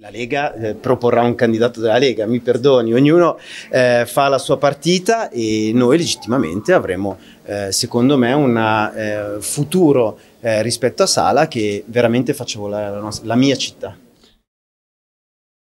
La Lega eh, proporrà un candidato della Lega, mi perdoni, ognuno eh, fa la sua partita e noi legittimamente avremo, eh, secondo me, un eh, futuro eh, rispetto a Sala che veramente faccia volare la, la mia città.